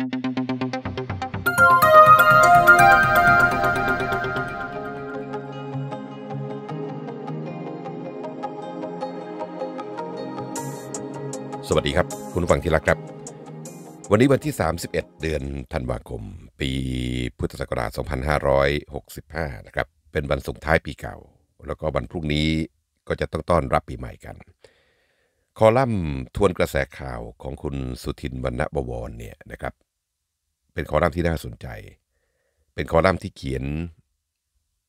สวัสดีครับ คุณฟังที่รักครับ วันนี้วันที่ 31 เดือนธันวาคม ปีพุทธศักราช2565นะครับเป็นวันส่งท้ายปีเก่า แล้วก็วันพรุ่งนี้ก็จะต้องต้อนรับปีใหม่กัน คอลัมน์ทวนกระแสข่าวของคุณสุทินวรรณบวรเนี่ยนะครับเป็นคอลัมน์ที่น่าสนใจ เป็นคอลัมน์ที่เขียน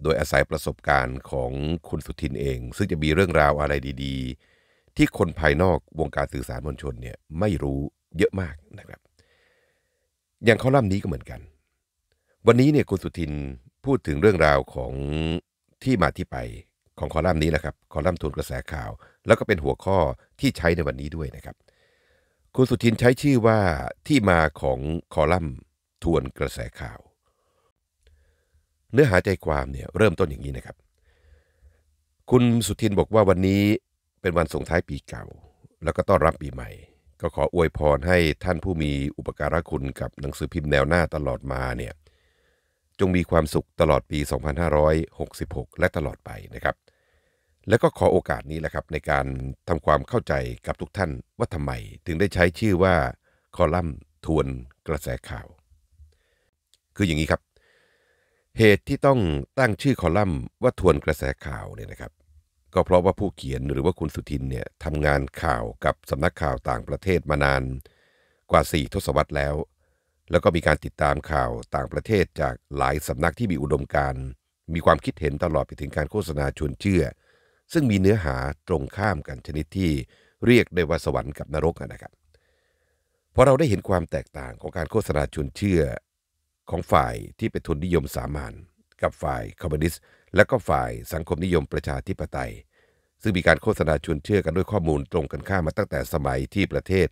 โดยอาศัยประสบการณ์ของคุณสุทินเอง ซึ่งจะมีเรื่องราวอะไรดี ๆ ที่คนภายนอกวงการสื่อสารมวลชนเนี่ยไม่รู้เยอะมากนะครับ อย่างคอลัมน์นี้ก็เหมือนกัน วันนี้เนี่ยคุณสุทินพูดถึงเรื่องราวของที่มาที่ไป ของคอลัมน์นี้แหละครับ คอลัมน์ทุนกระแสข่าว แล้วก็เป็นหัวข้อที่ใช้ในวันนี้ด้วยนะครับ คุณสุทินใช้ชื่อว่าที่มาของคอลัมน์ทวนกระแสข่าว เนื้อหาใจความเนี่ยเริ่มต้นอย่างนี้นะครับ คุณสุทินบอกว่าวันนี้เป็นวันส่งท้ายปีเก่า แล้วก็ต้อนรับปีใหม่ ก็ขออวยพรให้ท่านผู้มีอุปการะคุณกับหนังสือพิมพ์แนวหน้าตลอดมาเนี่ยจงมีความสุขตลอดปี 2566 และตลอดไปนะครับ แล้วก็ขอโอกาสนี้แหละครับในการทำความเข้าใจกับทุกท่าน ว่าทำไมถึงได้ใช้ชื่อว่าคอลัมน์ทวนกระแสข่าวคืออย่างนี้ครับ เหตุที่ต้องตั้งชื่อคอลัมน์ ว่าทวนกระแสข่าวเนี่ยนะครับ ก็เพราะว่าผู้เขียนหรือว่าคุณสุทินเนี่ยทำงานข่าวกับสำนักข่าวต่างประเทศมานานกว่า 4 ทศวรรษแล้ว แล้วก็มีการติดตามข่าวต่างประเทศจากหลายสำนักที่มีอุดมการ มีความคิดเห็นตลอดไปถึงการโฆษณาชวนเชื่อ ซึ่งมีเนื้อหาตรงข้ามกันชนิดที่เรียกได้ว่าสวรรค์กับนรกนะครับ พอเราได้เห็นความแตกต่างของการโฆษณาชวนเชื่อของฝ่ายที่เป็นทุนนิยมสามานกับฝ่ายคอมมิวนิสต์และก็ฝ่ายสังคมนิยมประชาธิปไตย ซึ่งมีการโฆษณาชวนเชื่อกันด้วยข้อมูลตรงกันข้ามมาตั้งแต่สมัยที่ประเทศ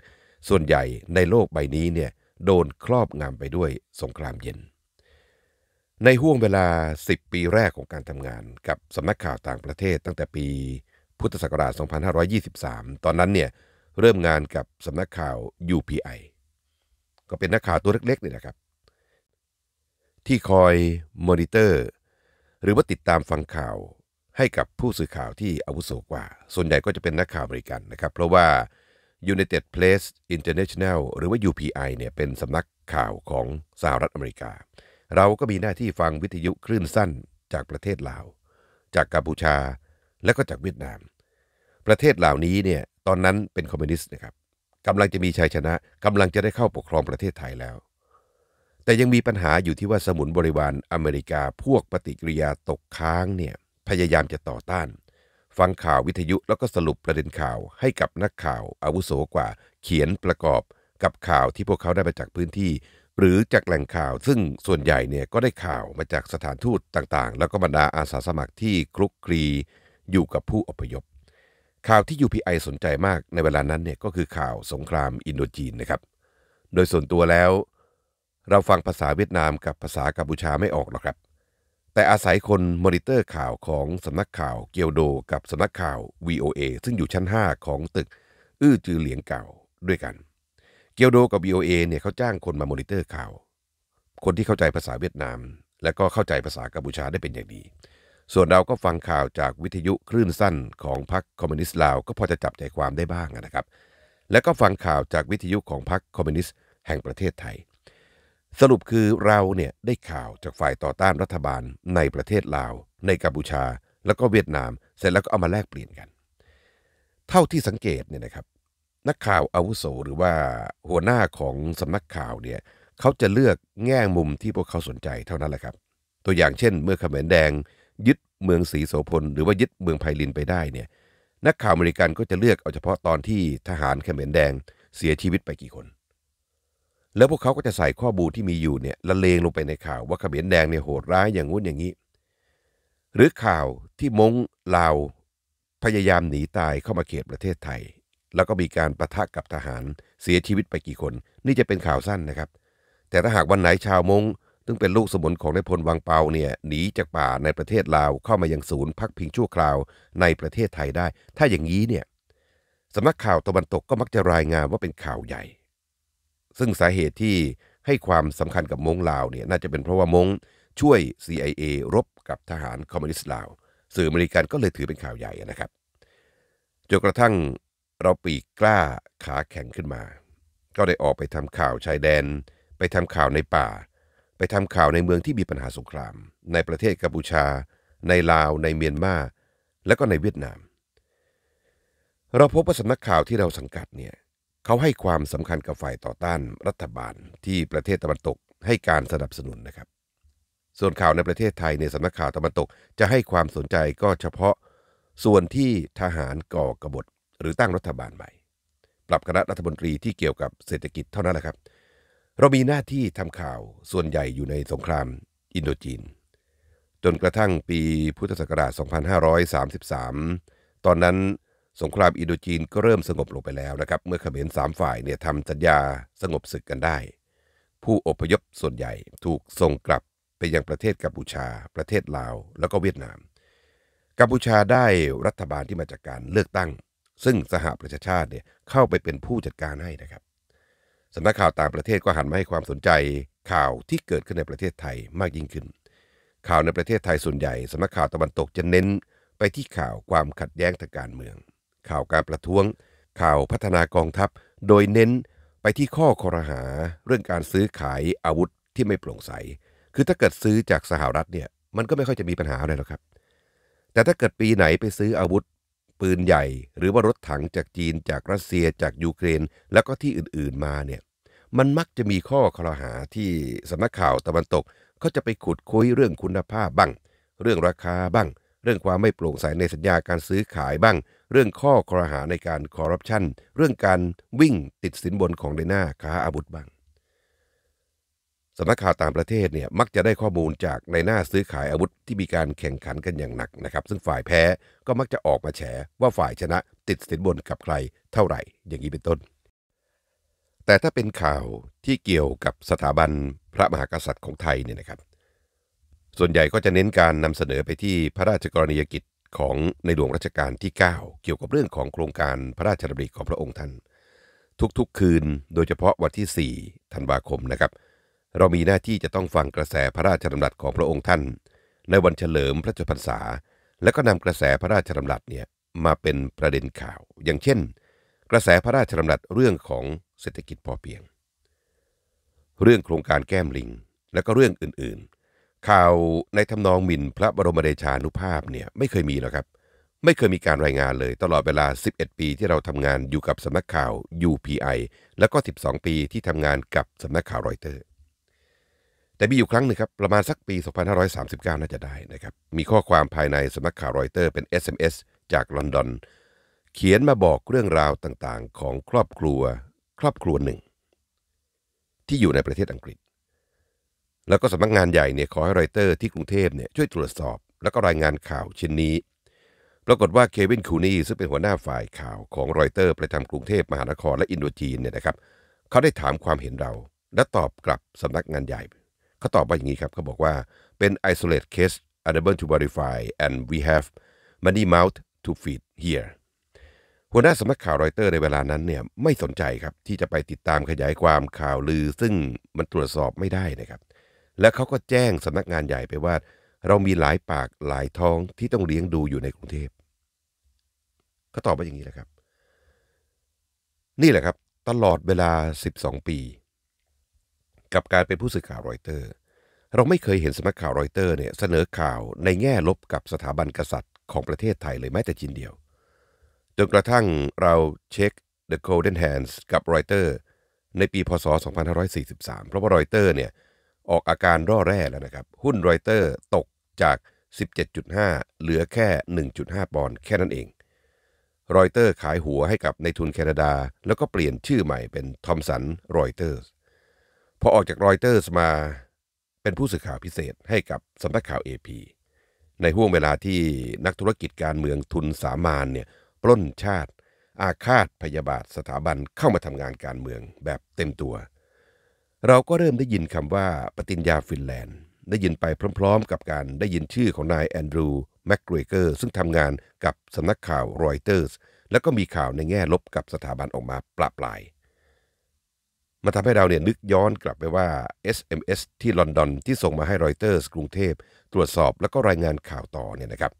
ส่วนใหญ่ในโลกใบนี้เนี่ยโดนครอบงำไปด้วยสงครามเย็น ในห่วงเวลา 10 ปีแรกของการทำงานกับสำนักข่าวต่างประเทศตั้งแต่ปีพุทธศักราช 2523 ตอนนั้นเนี่ยเริ่มงานกับสำนักข่าว UPI ก็เป็นนักข่าวตัวเล็ก ๆนี่แหละครับที่คอยมอนิเตอร์ หรือว่าติดตามฟังข่าวให้กับผู้สื่อข่าวที่อาวุโสกว่า ส่วนใหญ่ก็จะเป็นนักข่าวอเมริกันนะครับ เพราะว่า United p l a c e International หรือว่า UPI เนี่ยเป็นสำนักข่าวของสหรัฐอเมริกา เราก็มีหน้าที่ฟังวิทยุคลื่นสั้นจากประเทศลาว จากกัมพูชาและก็จากเวียดนาม ประเทศเหล่านี้เนี่ยตอนนั้นเป็นคอมมิวนิสต์นะครับกำลังจะมีชัยชนะกำลังจะได้เข้าปกครองประเทศไทยแล้วแต่ยังมีปัญหาอยู่ที่ว่าสมุนบริวารอเมริกาพวกปฏิกิริยาตกค้างเนี่ยพยายามจะต่อต้าน ฟังข่าววิทยุแล้วก็สรุปประเด็นข่าวให้กับนักข่าวอาวุโสกว่า เขียนประกอบ กับข่าวที่พวกเขาได้มาจากพื้นที่ หรือจากแหล่งข่าว ซึ่งส่วนใหญ่เนี่ยก็ได้ข่าวมาจากสถานทูตต่างๆ แล้วก็บรรดาอาสาสมัครที่คลุกคลีอยู่กับผู้อพยพ ข่าวที่ UPI สนใจมากในเวลานั้นเนี่ยก็คือข่าวสงครามอินโดจีนนะครับ โดยส่วนตัวแล้วเราฟังภาษาเวียดนามกับภาษากัมพูชาไม่ออกหรอกครับ แต่อาศัยคนมอนิเตอร์ข่าวของสำนักข่าวเกียวโดกับสำนักข่าว VOA ซึ่งอยู่ชั้น 5 ของตึกอื้อจือเหลียงเก่าด้วยกัน เกียวโดกับ VOA เนี่ยเขาจ้างคนมามอนิเตอร์ข่าว คนที่เข้าใจภาษาเวียดนาม และก็เข้าใจภาษากัมพูชาได้เป็นอย่างดี ส่วนเราก็ฟังข่าวจากวิทยุคลื่นสั้น ของพรรคคอมมิวนิสต์ลาวก็พอจะจับใจความได้บ้างนะครับ และก็ฟังข่าวจากวิทยุของพรรคคอมมิวนิสต์แห่งประเทศไทยสรุปคือเราเนี่ยได้ข่าวจากฝ่ายต่อต้านรัฐบาลในประเทศลาว ในกัมพูชาแล้วก็เวียดนาม เสร็จแล้วก็เอามาแลกเปลี่ยนกัน เท่าที่สังเกตเนี่ยนะครับ นักข่าวอาวุโสหรือว่าหัวหน้าของสำนักข่าวเนี่ยเขาจะเลือกแง่มุมที่พวกเขาสนใจเท่านั้นแหละครับตัวอย่างเช่นเมื่อขเขมรแดงยึดเมืองสีโสพลหรือว่ายึดเมืองไพลินไปได้เนี่ยนักข่าวอเมริกันก็จะเลือกเอาเฉพาะตอนที่ทหารขเขมรแดงเสียชีวิตไปกี่คนแล้วพวกเขาก็จะใส่ข้อบูที่มีอยู่เนี่ยละเลงลงไปในข่าวว่าขเขมรแดงเนี่ยโหดร้าย อย่างงู้นอย่างนี้ หรือข่าวที่มงลาว พยายามหนีตายเข้ามาเขตประเทศไทย แล้วก็มีการประทะกับทหารเสียชีวิตไปกี่คน นี่จะเป็นข่าวสั้นนะครับ แต่ถ้าหากวันไหนชาวมงซึ่งเป็นลูกสมุนของนายพลวังเปาเนี่ยหนีจากป่าในประเทศลาวเข้ามายังศูนย์พักพิงชั่วคราวในประเทศไทยได้ ถ้าอย่างนี้เนี่ยสำนักข่าวตะวันตกก็มักจะรายงานว่าเป็นข่าวใหญ่ซึ่งสาเหตุที่ให้ความสำคัญกับมงลาวเนี่ยน่าจะเป็นเพราะว่ามงช่วย CIA รบกับทหารคอมมิวนิสต์ลาว สื่ออเมริกันก็เลยถือเป็นข่าวใหญ่นะครับจนกระทั่งเราปีกกล้าขาแข็งขึ้นมา ก็ได้ออกไปทำข่าวชายแดน ไปทำข่าวในป่า ไปทำข่าวในเมืองที่มีปัญหาสงคราม ในประเทศกัมพูชา ในลาวในเมียนมาและก็ในเวียดนาม เราพบว่าสำนักข่าวที่เราสังกัดเนี่ยเขาให้ความสำคัญกับฝ่ายต่อต้านรัฐบาลที่ประเทศตะวันตกให้การสนับสนุนนะครับ ส่วนข่าวในประเทศไทยในสำนักข่าวตะวันตกจะให้ความสนใจก็เฉพาะส่วนที่ทหารก่อกบฏ หรือตั้งรัฐบาลใหม่ ปรับคณะรัฐมนตรีที่เกี่ยวกับเศรษฐกิจเท่านั้นแหละครับ เรามีหน้าที่ทำข่าวส่วนใหญ่อยู่ในสงครามอินโดจีน จนกระทั่งปีพุทธศักราช 2533 ตอนนั้นสงครามอินโดจีนก็เริ่มสงบลงไปแล้วนะครับ เมื่อเขมรสามฝ่ายเนี่ยทำสัญญาสงบศึกกันได้ ผู้อพยพส่วนใหญ่ถูกส่งกลับไปยังประเทศกัมพูชา ประเทศลาวแล้วก็เวียดนาม กัมพูชาได้รัฐบาลที่มาจากการเลือกตั้ง ซึ่งสหประชาชาติเนี่ยเข้าไปเป็นผู้จัดการให้นะครับสำนักข่าวต่างประเทศก็หันมาให้ความสนใจข่าวที่เกิดขึ้นในประเทศไทยมากยิ่งขึ้น ข่าวในประเทศไทยส่วนใหญ่สำนักข่าวตะวันตกจะเน้นไปที่ข่าวความขัดแย้งทางการเมืองข่าวการประท้วง ข่าวพัฒนากองทัพโดยเน้นไปที่ข้อคอรหาเรื่องการซื้อขายอาวุธที่ไม่โปร่งใส คือถ้าเกิดซื้อจากสหรัฐเนี่ยมันก็ไม่ค่อยจะมีปัญหาอะไรหรอกครับ แต่ถ้าเกิดปีไหนไปซื้ออาวุธปืนใหญ่ หรือว่ารถถังจากจีนจากรัสเซียจากยูเครน แล้วก็ที่อื่นๆมาเนี่ยมันมักจะมีข้อคอรหาที่สำนักข่าวตะวันตกเขาจะไปขุดคุยเรื่องคุณภาพบ้าง เรื่องราคา บ้างเรื่องความไม่โปร่งใสในสัญญาการซื้อขายบ้างเรื่องข้อครหาในการคอร์รัปชันเรื่องการวิ่งติดสินบนของในหน้าค้าอาวุธบ้างสำนักข่าวต่างประเทศเนี่ยมักจะได้ข้อมูลจากในหน้าซื้อขายอาวุธที่มีการแข่งขันกันอย่างหนักนะครับ ซึ่งฝ่ายแพ้ก็มักจะออกมาแฉว่าฝ่ายชนะติดสินบนกับใครเท่าไหร่ อย่างนี้เป็นต้น แต่ถ้าเป็นข่าวที่เกี่ยวกับสถาบันพระมหากษัตริย์ของไทยเนี่ยนะครับส่วนใหญ่ก็จะเน้นการนำเสนอไปที่พระราชกรณียกิจของในหลวงรัชกาลที่ 9 เกี่ยวกับเรื่องของโครงการพระราชดำริของพระองค์ท่าน ทุกๆคืนโดยเฉพาะวันที่4ธันวาคมนะครับ เรามีหน้าที่จะต้องฟังกระแสพระราชดำรัสของพระองค์ท่าน ในวันเฉลิมพระชนพรรษา และก็นำกระแสพระราชดำรัสเนี่ยมาเป็นประเด็นข่าว อย่างเช่น กระแสพระราชดำรัสเรื่องของเศรษฐกิจพอเพียง เรื่องโครงการแก้มลิง และก็เรื่องอื่นๆข่าวในทำนองหมิ่นพระบรมเดชานุภาพเนี่ยไม่เคยมีหรอกครับไม่เคยมีการรายงานเลยตลอดเวลา 11 ปีที่เราทำงานอยู่กับสำนักข่าว UPI แล้วก็ 12 ปีที่ทำงานกับสำนักข่าวรอยเตอร์ แต่มีอยู่ครั้งนึงครับ ประมาณสักปี 2539น่าจะได้นะครับมีข้อความภายในสำนักข่าวรอยเตอร์เป็น SMS จากลอนดอนเขียนมาบอกเรื่องราวต่างๆ ของครอบครัวครอบครัวหนึ่ง ที่อยู่ในประเทศอังกฤษแล้วก็สำนักงานใหญ่เนี่ยขอให้รอยเตอร์ที่กรุงเทพเนี่ยช่วยตรวจสอบ แล้วก็รายงานข่าวเช่นนี้ ปรากฏว่าเควินคูนีซึ่งเป็นหัวหน้าฝ่ายข่าวของรอยเตอร์ประจำกรุงเทพมหานครและอินโดจีนเนี่ยนะครับเขาได้ถามความเห็นเรา และตอบกลับสำนักงานใหญ่เขาตอบว่าอย่างนี้ครับเขาบอกว่าเป็น isolate case unable to verify and we have many mouth to feed here หัวหน้าสำนักข่าวรอยเตอร์ในเวลานั้นเนี่ยไม่สนใจครับที่จะไปติดตามขยายความข่าวลือซึ่งมันตรวจสอบไม่ได้นะครับและเขาก็แจ้งสำนักงานใหญ่ไปว่า เรามีหลายปากหลายท้องที่ต้องเลี้ยงดูอยู่ในกรุงเทพก็ตอบว่าอย่างนี้แหละครับ นี่แหละครับ ตลอดเวลา 12 ปี กับการเป็นผู้สื่อข่าวรอยเตอร์ เราไม่เคยเห็นสำนักข่าวรอยเตอร์เนี่ยเสนอข่าวในแง่ลบกับสถาบันกษัตริย์ของประเทศไทยเลยแม้แต่จินเดียว จนกระทั่งเราเช็ค The Golden Hands กับรอยเตอร์ในปีพศ 2543 เพราะว่ารอยเตอร์เนี่ยออกอาการร่อแร่แล้วนะครับหุ้นรอยเตอร์ตกจาก 17.5 เหลือแค่ 1.5 ปอนด์แค่นั้นเอง รอยเตอร์ขายหัวให้กับในทุนแคนาดา แล้วก็เปลี่ยนชื่อใหม่เป็นทอมสันรอยเตอร์พอออกจากรอยเตอร์มาเป็นผู้สื่อข่าวพิเศษให้กับสำนักข่าว AP ในห่วงเวลาที่นักธุรกิจการเมืองทุนสามานเนี่ยปล้นชาติอาฆาตพยาบาทสถาบันเข้ามาทำงานการเมืองแบบเต็มตัวเราก็เริ่มได้ยินคำว่าปฏิญญาฟินแลนด์ได้ยินไปพร้อม ๆ กับการได้ยินชื่อของนายแอนดรูแมกเกรเกอร์ซึ่งทำงานกับสำนักข่าวรอยเตอร์สแล้วก็มีข่าวในแง่ลบกับสถาบันออกมาปลาปลายมาทำให้เราเนี่ยนึกย้อนกลับไปว่า SMS ที่ลอนดอนที่ส่งมาให้รอยเตอร์สกรุงเทพ ตรวจสอบแล้วก็รายงานข่าวต่อเนี่ยนะครับ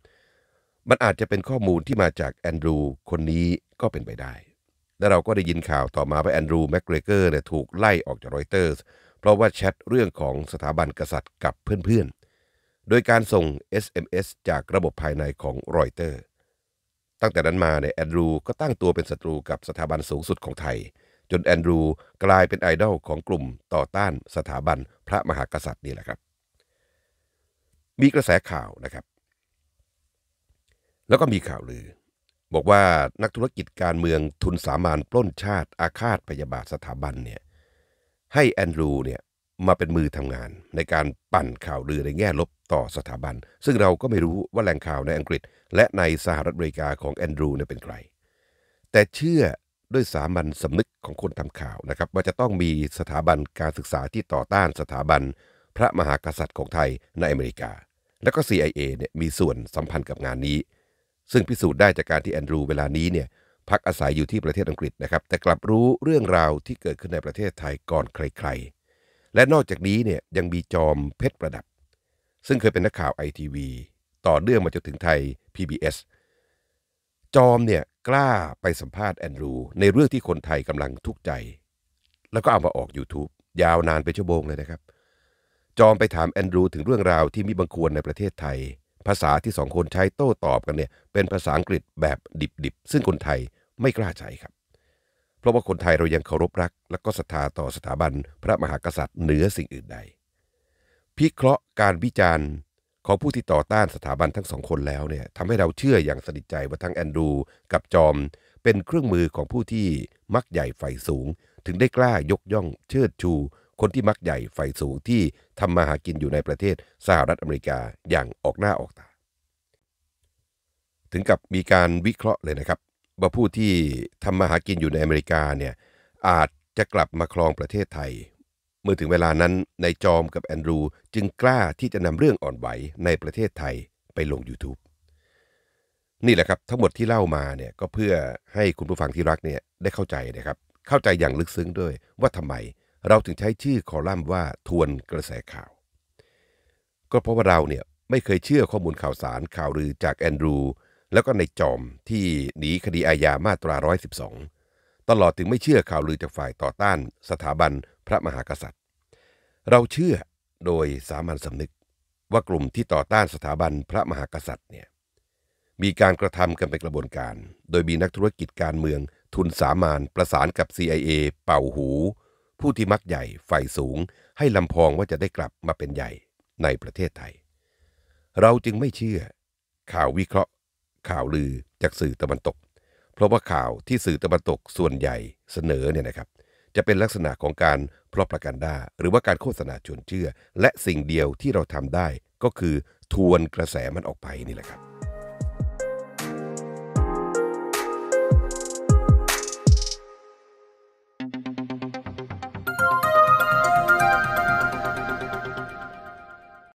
มันอาจจะเป็นข้อมูลที่มาจากแอนดรูคนนี้ก็เป็นไปได้และเราก็ได้ยินข่าวต่อมาว่าแอนดรูว์แมกเกรเกอร์เนี่ยถูกไล่ออกจากรอยเตอร์สเพราะว่าแชทเรื่องของสถาบันกษัตริย์กับเพื่อนๆ โดยการส่ง SMS จากระบบภายในของรอยเตอร์ตั้งแต่นั้นมาเนี่ยแอนดรูก็ตั้งตัวเป็นศัตรูกับสถาบันสูงสุดของไทย จนแอนดรูกลายเป็นไอดอลของกลุ่มต่อต้านสถาบันพระมหากษัตริย์นี่แหละครับ มีกระแสข่าวนะครับ แล้วก็มีข่าวลือบอกว่านักธุรกิจการเมืองทุนสามานปล้นชาติอาฆาตพยาบาทสถาบันเนี่ยให้แอนดรูเนี่ยมาเป็นมือทำงาน ในการปั่นข่าวลือในแง่ลบต่อสถาบัน ซึ่งเราก็ไม่รู้ว่าแหล่งข่าวในอังกฤษ และในสหรัฐอเมริกาของแอนดรูเนี่ยเป็นใครแต่เชื่อด้วยสามัญสำนึกของคนทำข่าวนะครับว่าจะต้องมีสถาบันการศึกษาที่ต่อต้านสถาบัน พระมหากษัตริย์ของไทยในอเมริกา และก็ CIA เนี่ยมีส่วนสัมพันธ์กับงานนี้ซึ่งพิสูจน์ได้จากการที่แอนดรูเวลานี้เนี่ยพักอาศัยอยู่ที่ประเทศอังกฤษนะครับแต่กลับรู้เรื่องราวที่เกิดขึ้นในประเทศไทยก่อนใครๆ และนอกจากนี้เนี่ยยังมีจอมเพชรประดับ ซึ่งเคยเป็นนักข่าวไอทีวีต่อเรื่องมาจนถึงไทย PBS จอมเนี่ยกล้าไปสัมภาษณ์แอนดรูในเรื่องที่คนไทยกำลังทุกข์ใจ แล้วก็เอามาออก YouTube ยาวนานเป็นชั่วโมงเลยนะครับ จอมไปถามแอนดรูถึงเรื่องราวที่มีบังควรในประเทศไทยภาษาที่สองคนใช้โต้ตอบกันเนี่ยเป็นภาษาอังกฤษแบบดิบๆซึ่งคนไทยไม่กล้าใช้ครับ เพราะว่าคนไทยเรายังเคารพรัก และก็ศรัทธาต่อสถาบันพระมหากษัตริย์เหนือสิ่งอื่นใดพิเคราะห์การวิจารณ์ของผู้ที่ต่อต้านสถาบันทั้งสองคนแล้วเนี่ยทำให้เราเชื่ออย่างสนิทใจว่าทั้งแอนดูกับจอมเป็นเครื่องมือของผู้ที่มักใหญ่ไฟสูง ถึงได้กล้ายกย่อง เชิดชูคนที่มักใหญ่ ไฟสูงที่ทำมาหากินอยู่ในประเทศสหรัฐอเมริกาอย่างออกหน้าออกตา ถึงกับมีการวิเคราะห์เลยนะครับ ว่าผู้ที่ทำมาหากินอยู่ในอเมริกาเนี่ยอาจจะกลับมาครองประเทศไทย เมื่อถึงเวลานั้นนายจอมกับแอนดรูจึงกล้าที่จะนำเรื่องอ่อนไหวในประเทศไทยไปลง YouTube นี่แหละครับทั้งหมดที่เล่ามาเนี่ยก็เพื่อให้คุณผู้ฟังที่รักเนี่ยได้เข้าใจนะครับเข้าใจอย่างลึกซึ้งด้วยว่าทำไมเราถึงใช้ชื่อคอลัมน์ว่าทวนกระแสข่าว ก็เพราะว่าเราเนี่ยไม่เคยเชื่อข้อมูลข่าวสารข่าวลือจากแอนดรูแล้วก็ในจอมที่หนีคดีอาญามาตรา112ตลอดถึงไม่เชื่อข่าวลือจากฝ่ายต่อต้านสถาบันพระมหากษัตริย์ เราเชื่อโดยสามัญสำนึก ว่ากลุ่มที่ต่อต้านสถาบันพระมหากษัตริย์เนี่ยมีการกระทำกันเป็นกระบวนการ โดยมีนักธุรกิจการเมืองทุนสามานประสานกับ CIA เป่าหูผู้ที่มักใหญ่ฝ่สูง ให้ลำพองว่าจะได้กลับมาเป็นใหญ่ในประเทศไทย เราจึงไม่เชื่อ ข่าววิเคราะห์ ข่าวลือจากสื่อตะวันตก เพราะว่าข่าวที่สื่อตะวันตกส่วนใหญ่เสนอเนี่ยนะครับ จะเป็นลักษณะของการพรอประกันด้าหรือว่าการโฆษณาชวนเชื่อ และสิ่งเดียวที่เราทำได้ ก็คือทวนกระแสมันออกไปนี่แหละครับ